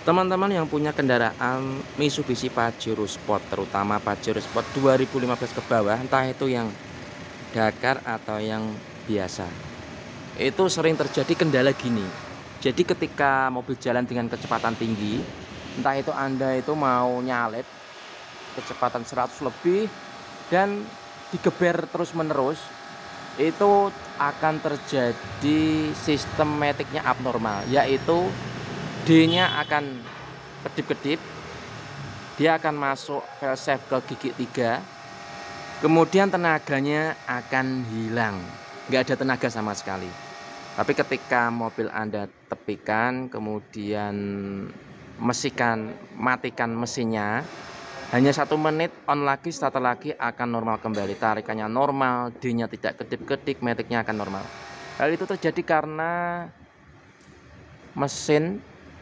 Teman-teman yang punya kendaraan Mitsubishi Pajero Sport terutama Pajero Sport 2015 ke bawah entah itu yang Dakar atau yang biasa itu sering terjadi kendala gini jadi ketika mobil jalan dengan kecepatan tinggi entah itu anda itu mau nyalet kecepatan 100 lebih dan digeber terus menerus itu akan terjadi sistematiknya abnormal yaitu D-nya akan kedip-kedip. Dia akan masuk file save ke gigi 3. Kemudian tenaganya akan hilang. Nggak ada tenaga sama sekali. Tapi ketika mobil Anda tepikan, kemudian mesikan, matikan mesinnya, hanya satu menit on lagi, starter lagi akan normal kembali. Tarikannya normal, D-nya tidak kedip-kedip, metiknya akan normal. Hal itu terjadi karena mesin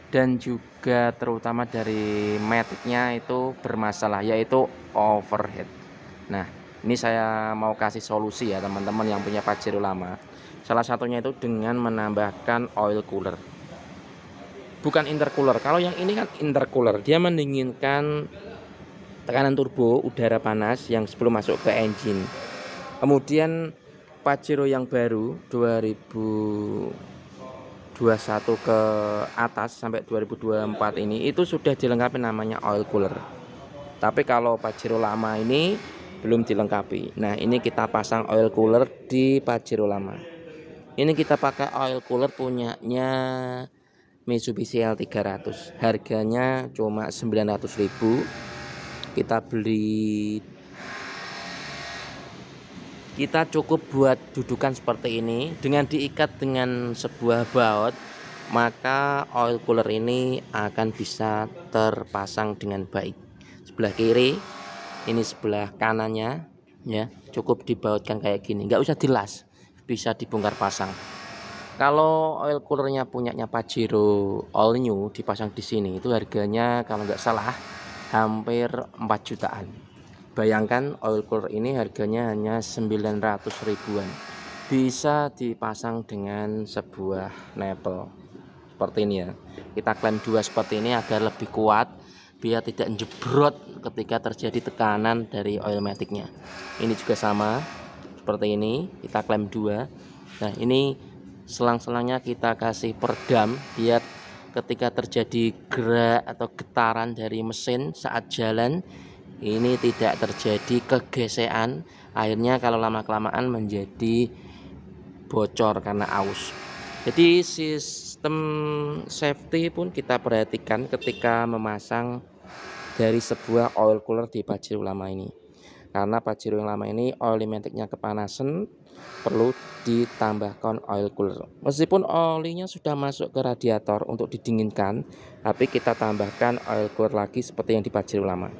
dan juga terutama dari metiknya itu bermasalah yaitu overhead nah ini saya mau kasih solusi ya teman-teman yang punya Pajero lama salah satunya itu dengan menambahkan oil cooler bukan intercooler kalau yang ini kan intercooler dia mendinginkan tekanan turbo udara panas yang sebelum masuk ke engine kemudian Pajero yang baru 2000 2021 ke atas sampai 2024 ini itu sudah dilengkapi namanya oil cooler tapi kalau Pajero lama ini belum dilengkapi nah ini kita pasang oil cooler di Pajero lama ini kita pakai oil cooler punyanya Mitsubishi L300 harganya cuma 900.000 kita beli kita cukup buat dudukan seperti ini dengan diikat dengan sebuah baut maka oil cooler ini akan bisa terpasang dengan baik sebelah kiri ini sebelah kanannya ya cukup dibautkan kayak gini nggak usah dilas bisa dibongkar pasang kalau oil coolernya punyanya Pajero all new dipasang di sini itu harganya kalau nggak salah hampir 4 jutaan Bayangkan oil cooler ini harganya hanya 900 ribuan. Bisa dipasang dengan sebuah nepel seperti ini ya. Kita klaim dua seperti ini agar lebih kuat biar tidak jebrot ketika terjadi tekanan dari oil maticnya. Ini juga sama seperti ini, kita klaim dua. Nah, ini selang-selangnya kita kasih perdam biar ketika terjadi gerak atau getaran dari mesin saat jalan ini tidak terjadi kegesean airnya kalau lama kelamaan menjadi bocor karena aus jadi sistem safety pun kita perhatikan ketika memasang dari sebuah oil cooler di Pajero lama ini karena Pajero yang lama ini metiknya kepanasan perlu ditambahkan oil cooler meskipun olinya sudah masuk ke radiator untuk didinginkan tapi kita tambahkan oil cooler lagi seperti yang di Pajero lama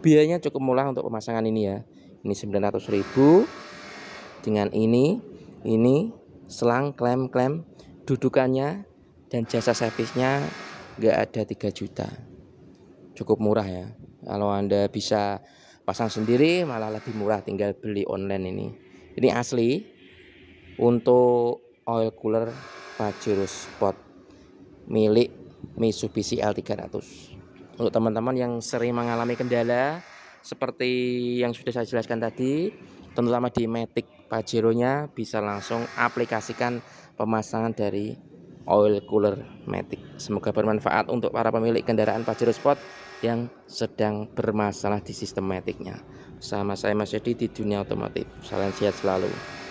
biayanya cukup murah untuk pemasangan ini ya ini 900.000 dengan ini ini selang klem-klem dudukannya dan jasa servisnya enggak ada 3 juta cukup murah ya kalau anda bisa pasang sendiri malah lebih murah tinggal beli online ini ini asli untuk oil cooler Pajero Sport milik Mitsubishi L300 untuk teman-teman yang sering mengalami kendala seperti yang sudah saya jelaskan tadi terutama di Matic Pajero nya bisa langsung aplikasikan pemasangan dari oil cooler Matic semoga bermanfaat untuk para pemilik kendaraan Pajero Sport yang sedang bermasalah di sistem Matic nya sama saya Mas Yedi di dunia otomotif salam sehat selalu